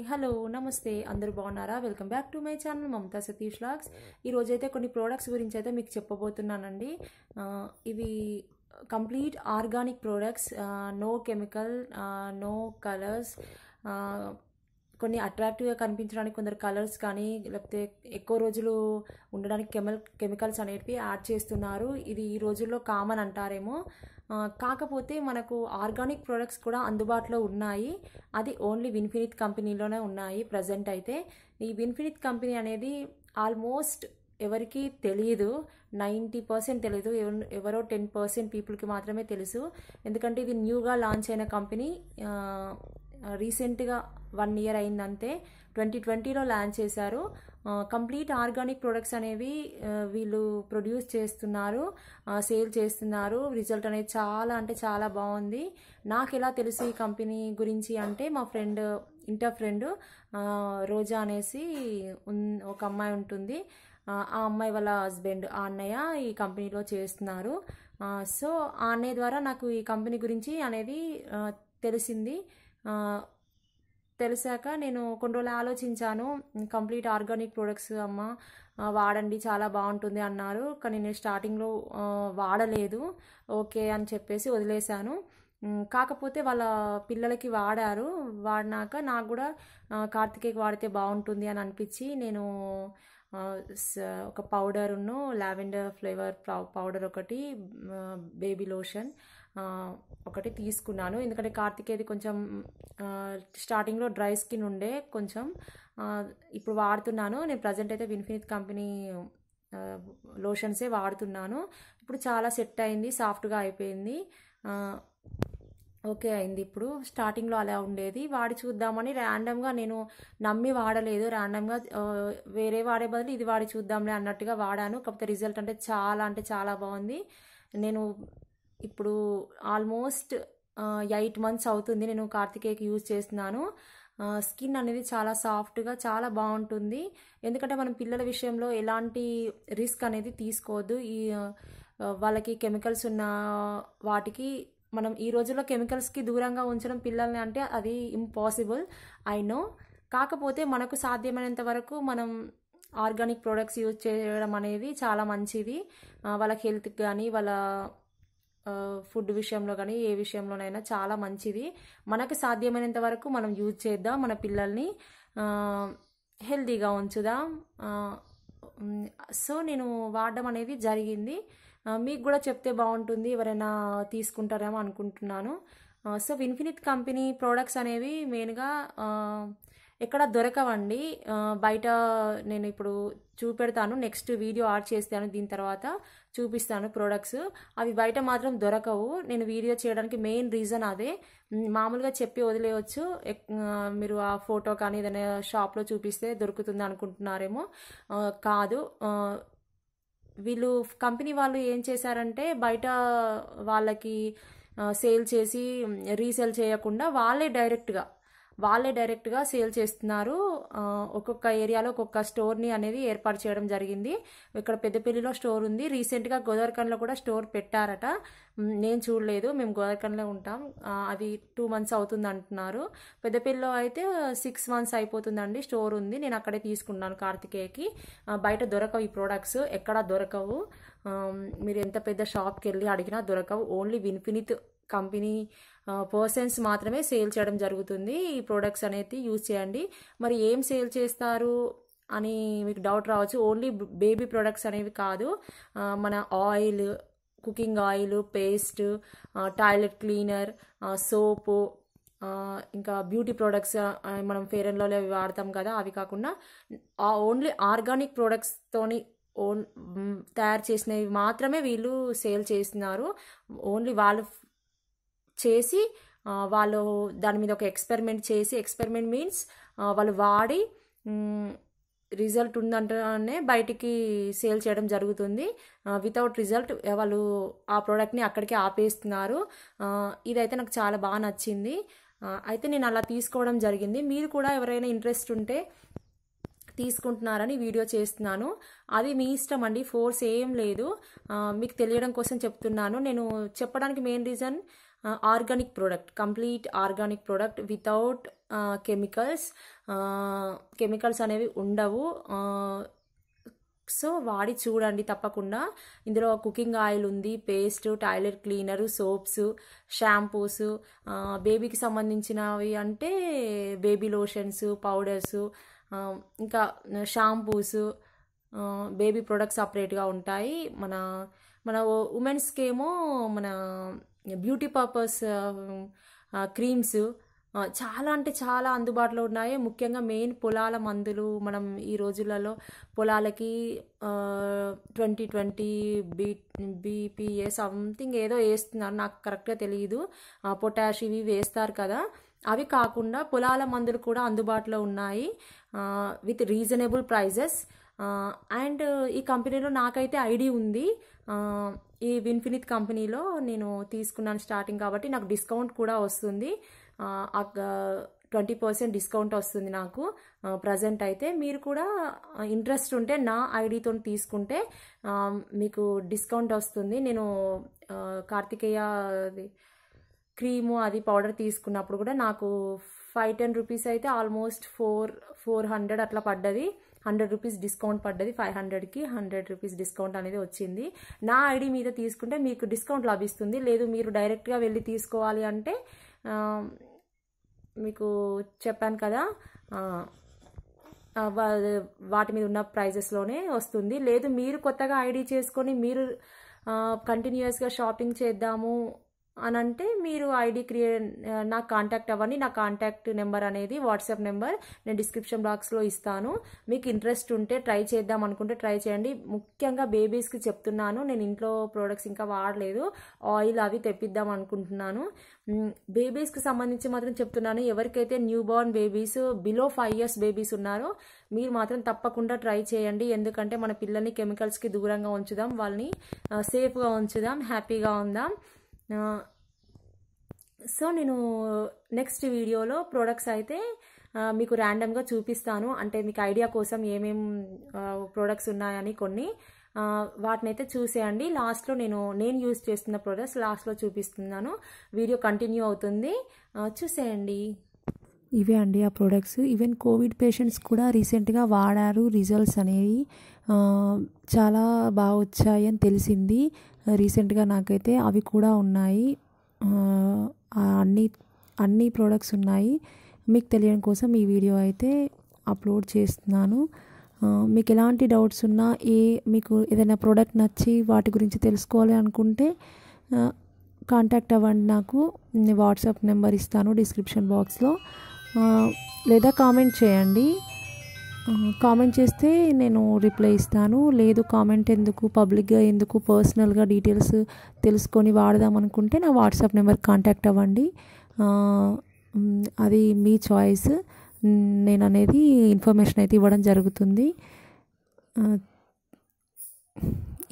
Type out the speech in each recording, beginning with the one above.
hi hello నమస్తే అందరూ బాగున్నారా welcome back to my channel Mamata Satish logs ఈరోజైతే కొన్ని ప్రోడక్ట్స్ గురించి అయితే మీకు చెప్పబోతున్నానండి ఇవి complete organic products no chemical no colours కొన్ని అట్రాక్టివ్గా కనిపించడానికి కొందరు కలర్స్ కానీ లేకపోతే ఎక్కువ రోజులు ఉండడానికి కెమల్ కెమికల్స్ అనేటివి యాడ్ చేస్తున్నారు ఇది ఈ రోజుల్లో కామన్ అంటారేమో కాకపోతే మనకు ఆర్గానిక్ ప్రొడక్ట్స్ కూడా అందుబాటులో ఉన్నాయి అది ఓన్లీ విన్ఫినిత్ కంపెనీలోనే ఉన్నాయి ప్రజెంట్ అయితే ఈ విన్ఫినిత్ కంపెనీ అనేది ఆల్మోస్ట్ ఎవరికి తెలియదు నైంటీ పర్సెంట్ తెలియదు ఎవరో టెన్ పర్సెంట్ పీపుల్కి మాత్రమే తెలుసు ఎందుకంటే ఇది న్యూగా లాంచ్ అయిన కంపెనీ రీసెంట్గా వన్ ఇయర్ అయిందంతే ట్వంటీ ట్వంటీలో లాంచ్ చేశారు కంప్లీట్ ఆర్గానిక్ ప్రొడక్ట్స్ అనేవి వీళ్ళు ప్రొడ్యూస్ చేస్తున్నారు సేల్ చేస్తున్నారు రిజల్ట్ అనేది చాలా అంటే చాలా బాగుంది నాకు ఎలా తెలుసు ఈ కంపెనీ గురించి అంటే మా ఫ్రెండ్ ఇంటర్ ఫ్రెండ్ రోజా అనేసి ఒక అమ్మాయి ఉంటుంది ఆ అమ్మాయి వాళ్ళ హస్బెండ్ ఆ అన్నయ్య ఈ కంపెనీలో చేస్తున్నారు సో ఆ అన్నయ్య ద్వారా నాకు ఈ కంపెనీ గురించి అనేది తెలిసింది తెలిసాక నేను కొన్ని రోజులు ఆలోచించాను కంప్లీట్ ఆర్గానిక్ ప్రొడక్ట్స్ అమ్మ వాడండి చాలా బాగుంటుంది అన్నారు కానీ నేను స్టార్టింగ్లో వాడలేదు ఓకే అని చెప్పేసి వదిలేశాను కాకపోతే వాళ్ళ పిల్లలకి వాడారు వాడినాక నాకు కూడా కార్తికేయకి వాడితే బాగుంటుంది అని అనిపించి నేను ఒక పౌడర్ను లావెండర్ ఫ్లేవర్ పౌడర్ ఒకటి బేబీ లోషన్ ఒకటి తీసుకున్నాను ఎందుకంటే కార్తికేది కొంచెం స్టార్టింగ్లో డ్రై స్కిన్ ఉండే కొంచెం ఇప్పుడు వాడుతున్నాను నేను ప్రజెంట్ అయితే విన్ఫినిత్ కంపెనీ లోషన్సే వాడుతున్నాను ఇప్పుడు చాలా సెట్ అయింది సాఫ్ట్గా అయిపోయింది ఓకే అయింది ఇప్పుడు స్టార్టింగ్లో అలా ఉండేది వాడి చూద్దామని ర్యాండమ్గా నేను నమ్మి వాడలేదు ర్యాండమ్గా వేరే వాడే బదులు ఇది వాడి చూద్దాంలే అన్నట్టుగా వాడాను కాకపోతే రిజల్ట్ అంటే చాలా అంటే చాలా బాగుంది నేను ఇప్పుడు ఆల్మోస్ట్ ఎయిట్ మంత్స్ అవుతుంది నేను కార్తికేయకి యూజ్ చేస్తున్నాను స్కిన్ అనేది చాలా సాఫ్ట్గా చాలా బాగుంటుంది ఎందుకంటే మనం పిల్లల విషయంలో ఎలాంటి రిస్క్ అనేది తీసుకోవద్దు ఈ వాళ్ళకి కెమికల్స్ ఉన్న వాటికి మనం ఈ రోజుల్లో కెమికల్స్కి దూరంగా ఉంచడం పిల్లల్ని అంటే అది ఇంపాసిబుల్ ఐ నో కాకపోతే మనకు సాధ్యమైనంత వరకు మనం ఆర్గానిక్ ప్రోడక్ట్స్ యూజ్ చేయడం అనేది చాలా మంచిది వాళ్ళ హెల్త్కి కానీ వాళ్ళ ఫుడ్ విషయంలో కానీ ఏ విషయంలోనైనా చాలా మంచిది మనకు సాధ్యమైనంత వరకు మనం యూజ్ చేద్దాం మన పిల్లల్ని హెల్తీగా ఉంచుదాం సో నేను వాడడం అనేది జరిగింది మీకు కూడా చెప్తే బాగుంటుంది ఎవరైనా తీసుకుంటారేమో అనుకుంటున్నాను సో విన్ఫినిట్ కంపెనీ ప్రోడక్ట్స్ అనేవి మెయిన్గా ఎక్కడ దొరకవండి బయట నేను ఇప్పుడు చూపెడతాను నెక్స్ట్ వీడియో యాడ్ చేస్తాను దీని తర్వాత చూపిస్తాను ప్రోడక్ట్స్ అవి బయట మాత్రం దొరకవు నేను వీడియో చేయడానికి మెయిన్ రీజన్ అదే మామూలుగా చెప్పి వదిలేయచ్చు మీరు ఆ ఫోటో కానీ ఏదైనా షాప్లో చూపిస్తే దొరుకుతుంది అనుకుంటున్నారేమో కాదు వీళ్ళు కంపెనీ వాళ్ళు ఏం చేశారంటే బయట వాళ్ళకి సేల్ చేసి రీసేల్ చేయకుండా వాళ్ళే డైరెక్ట్గా వాళ్ళే డైరెక్ట్గా సేల్ చేస్తున్నారు ఒక్కొక్క ఏరియాలో ఒక్కొక్క స్టోర్ని అనేది ఏర్పాటు చేయడం జరిగింది ఇక్కడ పెద్దపల్లిలో స్టోర్ ఉంది రీసెంట్గా గోదావరికంలో కూడా స్టోర్ పెట్టారట నేను చూడలేదు మేము గోదావరికంలో ఉంటాం అది టూ మంత్స్ అవుతుంది అంటున్నారు పెద్దపల్లిలో అయితే సిక్స్ మంత్స్ అయిపోతుందండి స్టోర్ ఉంది నేను అక్కడే తీసుకున్నాను కార్తికేయకి బయట దొరకవు ఈ ప్రోడక్ట్స్ ఎక్కడా దొరకవు మీరు ఎంత పెద్ద షాప్కి వెళ్ళి అడిగినా దొరకవు ఓన్లీ వినిపినిత్ కంపెనీ పర్సన్స్ మాత్రమే సేల్ చేయడం జరుగుతుంది ఈ ప్రోడక్ట్స్ అనేది యూజ్ చేయండి మరి ఏం సేల్ చేస్తారు అని మీకు డౌట్ రావచ్చు ఓన్లీ బేబీ ప్రొడక్ట్స్ అనేవి కాదు మన oil cooking oil paste toilet cleaner soap ఇంకా బ్యూటీ ప్రొడక్ట్స్ మనం ఫేర్ అండ్ లవ్లీ అవి వాడతాం కదా అవి కాకుండా ఓన్లీ ఆర్గానిక్ ప్రొడక్ట్స్తోని ఓన్ తయారు చేసినవి మాత్రమే వీళ్ళు సేల్ చేస్తున్నారు ఓన్లీ వాళ్ళు చేసి వాళ్ళు దాని మీద ఒక ఎక్స్పెరిమెంట్ చేసి ఎక్స్పెరిమెంట్ మీన్స్ వాళ్ళు వాడి రిజల్ట్ ఉందంటనే బయటికి సేల్ చేయడం జరుగుతుంది వితౌట్ రిజల్ట్ వాళ్ళు ఆ ప్రోడక్ట్ని అక్కడికి ఆపేస్తున్నారు ఇదైతే నాకు చాలా బాగా నచ్చింది అయితే నేను అలా తీసుకోవడం జరిగింది మీరు కూడా ఎవరైనా ఇంట్రెస్ట్ ఉంటే తీసుకుంటున్నారని వీడియో చేస్తున్నాను అది మీ ఇష్టం అండి ఫోర్స్ ఏం లేదు మీకు తెలియడం కోసం చెప్తున్నాను నేను చెప్పడానికి main reason organic product complete organic product without chemicals chemicals అనేవి ఉండవు uh, సో వాడి చూడండి తప్పకుండా ఇందులో కుకింగ్ ఆయిల్ ఉంది paste toilet cleaner soaps shampoos బేబీకి uh, సంబంధించినవి అంటే బేబీ లోషన్స్ పౌడర్స్ ఇంకా షాంపూస్ బేబీ ప్రొడక్ట్స్ సపరేట్గా ఉంటాయి మన మన ఉమెన్స్కి ఏమో మన బ్యూటీ పర్పస్ క్రీమ్స్ చాలా అంటే చాలా అందుబాటులో ఉన్నాయి ముఖ్యంగా మెయిన్ పొలాల మందులు మనం ఈ రోజులలో పొలాలకి uh, twenty twenty B BPA something ఏదో వేస్తున్నారు నాకు కరెక్ట్గా తెలియదు పొటాష్ ఇవి వేస్తారు కదా అవి కాకుండా పొలాల మందులు కూడా అందుబాటులో ఉన్నాయి విత్ రీజనబుల్ ప్రైజెస్ అండ్ ఈ కంపెనీలో నాకైతే ఐడి ఉంది ఈ విన్ఫినిత్ కంపెనీలో నేను తీసుకున్నాను స్టార్టింగ్ కాబట్టి నాకు డిస్కౌంట్ కూడా వస్తుంది ట్వంటీ పర్సెంట్ డిస్కౌంట్ వస్తుంది నాకు ప్రజెంట్ అయితే మీరు కూడా ఇంట్రెస్ట్ ఉంటే నా ఐడితో తీసుకుంటే మీకు డిస్కౌంట్ వస్తుంది నేను కార్తికేయ క్రీము అది పౌడర్ తీసుకున్నప్పుడు కూడా నాకు ఫైవ్ టెన్ రూపీస్ అయితే ఆల్మోస్ట్ ఫోర్ ఫోర్ హండ్రెడ్ అట్లా పడ్డది హండ్రెడ్ రూపీస్ డిస్కౌంట్ పడ్డది ఫైవ్ హండ్రెడ్కి హండ్రెడ్ రూపీస్ డిస్కౌంట్ అనేది వచ్చింది నా ఐడి మీద తీసుకుంటే మీకు డిస్కౌంట్ లభిస్తుంది లేదు మీరు డైరెక్ట్గా వెళ్ళి తీసుకోవాలి అంటే మీకు చెప్పాను కదా వాటి మీద ఉన్న ప్రైజెస్లోనే వస్తుంది లేదు మీరు కొత్తగా ఐడి చేసుకొని మీరు కంటిన్యూస్గా షాపింగ్ చేద్దాము అని అంటే మీరు ఐడి క్రియేట్ నా కాంటాక్ట్ అవ్వండి నా కాంటాక్ట్ నెంబర్ అనేది వాట్సాప్ నెంబర్ నేను డిస్క్రిప్షన్ బాక్స్లో ఇస్తాను మీకు ఇంట్రెస్ట్ ఉంటే ట్రై చేద్దాం అనుకుంటే ట్రై చేయండి ముఖ్యంగా బేబీస్కి చెప్తున్నాను నేను ఇంట్లో ప్రోడక్ట్స్ ఇంకా వాడలేదు ఆయిల్ అవి తెప్పిద్దాం అనుకుంటున్నాను బేబీస్కి సంబంధించి మాత్రం చెప్తున్నాను ఎవరికైతే new born babies below five years babies ఉన్నారో మీరు మాత్రం తప్పకుండా ట్రై చేయండి ఎందుకంటే మన పిల్లల్ని కెమికల్స్కి దూరంగా ఉంచుదాం వాళ్ళని సేఫ్గా ఉంచుదాం హ్యాపీగా ఉందాం సో నేను నెక్స్ట్ వీడియోలో ప్రోడక్ట్స్ అయితే మీకు ర్యాండమ్గా చూపిస్తాను అంటే మీకు ఐడియా కోసం ఏమేం ప్రోడక్ట్స్ ఉన్నాయని కొన్ని వాటినైతే చూసేయండి లాస్ట్లో నేను నేను యూజ్ చేస్తున్న ప్రోడక్ట్స్ లాస్ట్లో చూపిస్తున్నాను వీడియో కంటిన్యూ అవుతుంది చూసేయండి ఇవే అండి ఆ ప్రోడక్ట్స్ ఈవెన్ కోవిడ్ పేషెంట్స్ కూడా రీసెంట్గా వాడారు రిజల్ట్స్ అనేవి చాలా బాగా వచ్చాయి అని తెలిసింది రీసెంట్గా నాకైతే అవి కూడా ఉన్నాయి అన్ని అన్ని ప్రోడక్ట్స్ ఉన్నాయి మీకు తెలియడం కోసం ఈ వీడియో అయితే అప్లోడ్ చేస్తున్నాను మీకు ఎలాంటి డౌట్స్ ఉన్నా ఏ మీకు ఏదైనా ప్రోడక్ట్ నచ్చి వాటి గురించి తెలుసుకోవాలి అనుకుంటే కాంటాక్ట్ అవ్వండి నాకు వాట్సాప్ నెంబర్ ఇస్తాను డిస్క్రిప్షన్ బాక్స్లో లేదా కామెంట్ చేయండి కామెంట్ చేస్తే నేను రిప్లై ఇస్తాను లేదు కామెంట్ ఎందుకు పబ్లిక్గా ఎందుకు పర్సనల్గా డీటెయిల్స్ తెలుసుకొని వాడదాం అనుకుంటే నా వాట్సాప్ నెంబర్ కాంటాక్ట్ అవ్వండి అది మీ చాయిస్ నేను అనేది ఇన్ఫర్మేషన్ అయితే ఇవ్వడం జరుగుతుంది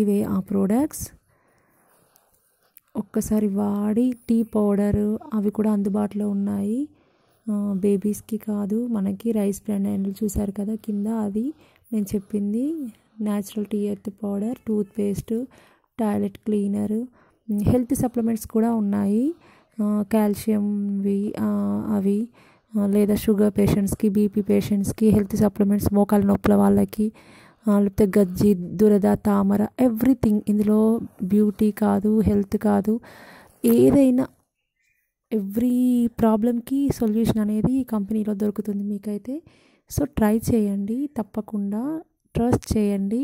ఇవే ఆ ప్రోడక్ట్స్ ఒక్కసారి వాడి టీ పౌడరు అవి కూడా అందుబాటులో ఉన్నాయి బేబీస్కి కాదు మనకి రైస్ బ్రాండ్ అండ్ చూసారు కదా కింద అది నేను చెప్పింది natural earth powder toothpaste toilet cleaner health supplements కూడా ఉన్నాయి కాల్షియంవి అవి లేదా షుగర్ పేషెంట్స్కి బీపీ పేషెంట్స్కి హెల్త్ సప్లిమెంట్స్ మోకాలు నొప్పుల వాళ్ళకి లేకపోతే గజ్జి దురద తామర ఎవ్రీథింగ్ ఇందులో బ్యూటీ కాదు హెల్త్ కాదు ఏదైనా ఎవ్రీ ప్రాబ్లంకి సొల్యూషన్ అనేది కంపెనీలో దొరుకుతుంది మీకైతే సో ట్రై చేయండి తప్పకుండా ట్రస్ట్ చేయండి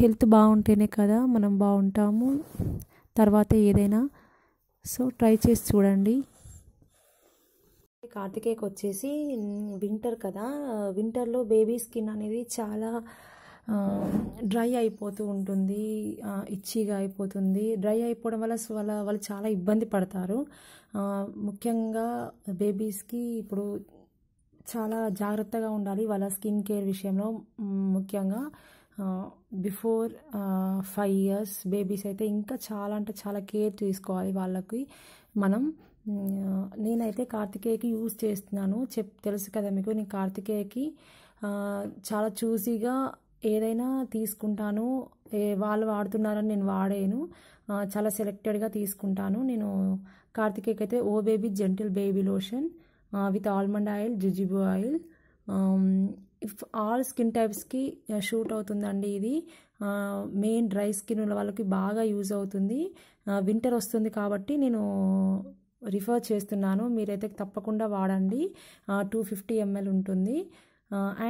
హెల్త్ బాగుంటేనే కదా మనం బాగుంటాము తర్వాత ఏదైనా సో ట్రై చేసి చూడండి కార్తికేయకి వచ్చేసి వింటర్ కదా వింటర్లో బేబీ స్కిన్ అనేది చాలా డ్రై అయిపోతూ ఉంటుంది ఇచ్చిగా అయిపోతుంది డ్రై అయిపోవడం వల్ల వాళ్ళ వాళ్ళు చాలా ఇబ్బంది పడతారు ముఖ్యంగా బేబీస్కి ఇప్పుడు చాలా జాగ్రత్తగా ఉండాలి వాళ్ళ స్కిన్ కేర్ విషయంలో ముఖ్యంగా బిఫోర్ ఫైవ్ ఇయర్స్ బేబీస్ అయితే ఇంకా చాలా అంటే చాలా కేర్ తీసుకోవాలి వాళ్ళకి మనం నేనైతే కార్తికేయకి యూజ్ చేస్తున్నాను చెప్ తెలుసు కదా మీకు నేను కార్తికేయకి చాలా చూసిగా ఏదైనా తీసుకుంటాను వాళ్ళు వాడుతున్నారని నేను వాడేను చాలా సెలెక్టెడ్గా తీసుకుంటాను నేను కార్తికేక్ అయితే oh baby gentle baby lotion with almond oil jojoba oil if all skin టైప్స్కి షూట్ అవుతుందండి ఇది మెయిన్ డ్రై స్కిన్ వాళ్ళకి బాగా యూజ్ అవుతుంది వింటర్ వస్తుంది కాబట్టి నేను రిఫర్ చేస్తున్నాను మీరైతే తప్పకుండా వాడండి టూ ఫిఫ్టీ ఎంఎల్ ఉంటుంది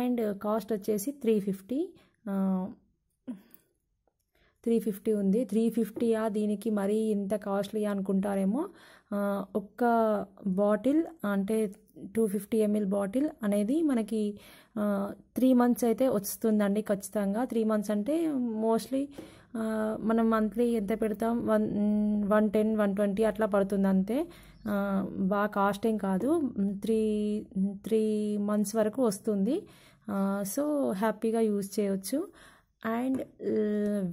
అండ్ కాస్ట్ వచ్చేసి త్రీ ఫిఫ్టీ త్రీ ఫిఫ్టీ ఉంది త్రీ ఫిఫ్టీయా దీనికి మరీ ఇంత కాస్ట్లీ అనుకుంటారేమో ఒక్క బాటిల్ అంటే టూ ఫిఫ్టీ ఎంఎల్ బాటిల్ అనేది మనకి త్రీ మంత్స్ అయితే వస్తుందండి ఖచ్చితంగా త్రీ మంత్స్ అంటే మోస్ట్లీ మనం మంత్లీ ఎంత పెడతాం one one ten one twenty అట్లా పడుతుంది అంతే బాగా కాస్ట్ ఏం కాదు త్రీ త్రీ మంత్స్ వరకు వస్తుంది సో హ్యాపీగా యూజ్ చేయవచ్చు అండ్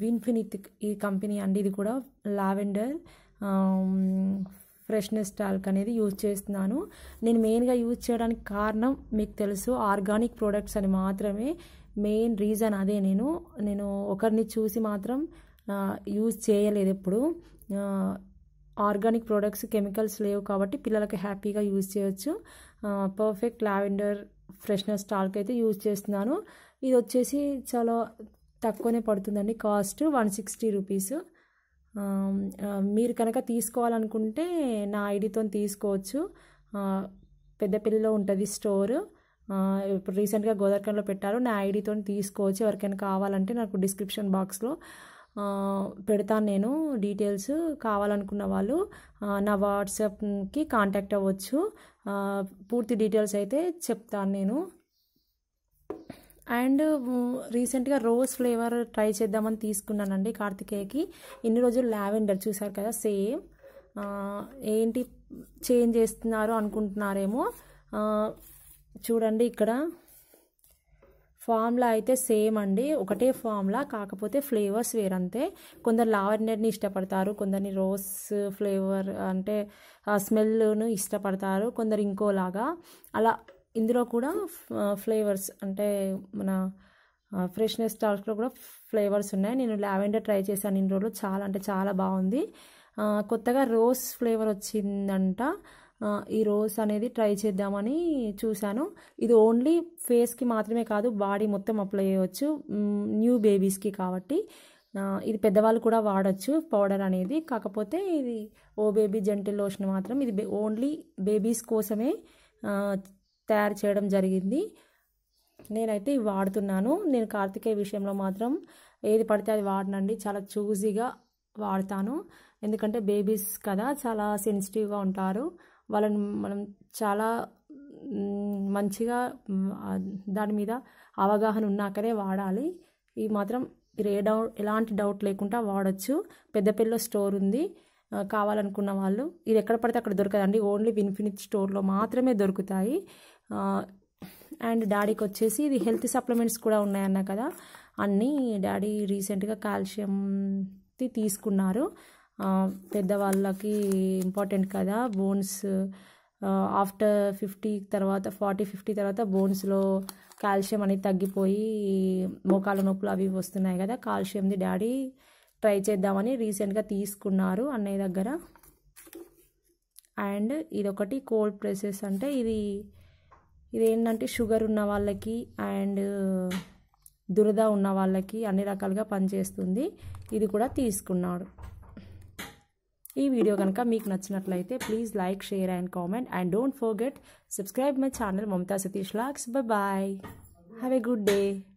విన్ఫినిత్ ఈ కంపెనీ అండి ఇది కూడా లావెండర్ ఫ్రెష్నెస్ టాల్క్ అనేది యూజ్ చేస్తున్నాను నేను మెయిన్గా యూజ్ చేయడానికి కారణం మీకు తెలుసు ఆర్గానిక్ ప్రోడక్ట్స్ అని మాత్రమే మెయిన్ రీజన్ అదే నేను నేను ఒకరిని చూసి మాత్రం యూజ్ చేయలేదు ఎప్పుడు ఆర్గానిక్ ప్రోడక్ట్స్ కెమికల్స్ లేవు కాబట్టి పిల్లలకి హ్యాపీగా యూజ్ చేయొచ్చు పర్ఫెక్ట్ లావెండర్ ఫ్రెష్నర్ స్టాల్క్ అయితే యూజ్ చేస్తున్నాను ఇది వచ్చేసి చాలా తక్కువనే పడుతుందండి కాస్ట్ వన్ సిక్స్టీ రూపీస్ మీరు కనుక తీసుకోవాలనుకుంటే నా ఐడితో తీసుకోవచ్చు పెద్దపల్లిలో ఉంటుంది స్టోరు ఇప్పుడు రీసెంట్గా గోదావరికంలో పెట్టారు నా ఐడితో తీసుకోవచ్చు ఎవరికైనా కావాలంటే నాకు డిస్క్రిప్షన్ బాక్స్లో పెడతాను నేను డీటెయిల్స్ కావాలనుకున్న వాళ్ళు నా వాట్సాప్కి కాంటాక్ట్ అవ్వచ్చు పూర్తి డీటెయిల్స్ అయితే చెప్తాను నేను అండ్ రీసెంట్గా రోజ్ ఫ్లేవర్ ట్రై చేద్దామని తీసుకున్నానండి కార్తికేయకి ఇన్ని రోజులు లావెండర్ చూసారు కదా సేమ్ ఏంటి చేంజ్ చేస్తున్నారు అనుకుంటున్నారేమో చూడండి ఇక్కడ ఫామ్లా అయితే సేమ్ అండి ఒకటే ఫామ్లా కాకపోతే ఫ్లేవర్స్ వేరంతే కొందరు లావెండర్ని ఇష్టపడతారు కొందరిని రోజ్ ఫ్లేవర్ అంటే స్మెల్ను ఇష్టపడతారు కొందరు ఇంకోలాగా అలా ఇందులో కూడా ఫ్లేవర్స్ అంటే మన ఫ్రెష్నెస్ స్టాల్స్లో కూడా ఫ్లేవర్స్ ఉన్నాయి నేను లావెండర్ ట్రై చేశాను ఇన్ని రోజులు చాలా అంటే చాలా బాగుంది కొత్తగా రోజ్ ఫ్లేవర్ వచ్చిందంట ఈ రోజ్ అనేది ట్రై చేద్దామని చూశాను ఇది ఓన్లీ ఫేస్కి మాత్రమే కాదు బాడీ మొత్తం అప్లై చేయవచ్చు న్యూ బేబీస్కి కాబట్టి ఇది పెద్దవాళ్ళు కూడా వాడచ్చు పౌడర్ అనేది కాకపోతే ఇది ఓ బేబీ జంటిల్ లోషన్ మాత్రం ఇది ఓన్లీ బేబీస్ కోసమే తయారు చేయడం జరిగింది నేనైతే ఇవి వాడుతున్నాను నేను కార్తికేయ విషయంలో మాత్రం ఏది పడితే అది వాడనండి చాలా చూజీగా వాడతాను ఎందుకంటే బేబీస్ కదా చాలా సెన్సిటివ్గా ఉంటారు వాళ్ళని మనం చాలా మంచిగా దాని మీద అవగాహన ఉన్నాకనే వాడాలి ఈ మాత్రం ఏ డౌట్ ఎలాంటి డౌట్ లేకుండా వాడచ్చు పెద్దపల్లిలో స్టోర్ ఉంది కావాలనుకున్న వాళ్ళు ఇది ఎక్కడ పడితే అక్కడ దొరకదండి ఓన్లీ విన్ఫినిట్ స్టోర్లో మాత్రమే దొరుకుతాయి అండ్ డాడీకి వచ్చేసి ఇది హెల్త్ సప్లిమెంట్స్ కూడా ఉన్నాయన్న కదా అన్నీ డాడీ రీసెంట్గా కాల్షియం తీసుకున్నారు పెద్దవాళ్ళకి ఇంపార్టెంట్ కదా బోన్స్ ఆఫ్టర్ ఫిఫ్టీ తర్వాత ఫార్టీ ఫిఫ్టీ తర్వాత బోన్స్లో కాల్షియం అనేది తగ్గిపోయి మోకాళ్ళ నొప్పులు అవి వస్తున్నాయి కదా కాల్షియంది డాడీ ట్రై చేద్దామని రీసెంట్గా తీసుకున్నారు అన్నయ్య దగ్గర అండ్ ఇదొకటి కోల్డ్ ప్రెసెస్ అంటే ఇది ఇది ఏంటంటే షుగర్ ఉన్న వాళ్ళకి అండ్ దురద ఉన్న వాళ్ళకి అన్ని రకాలుగా పనిచేస్తుంది ఇది కూడా తీసుకున్నాడు यह वीडियो कच्चे please like share and comment and don't forget subscribe my channel Mamata Satish logs bye have a good day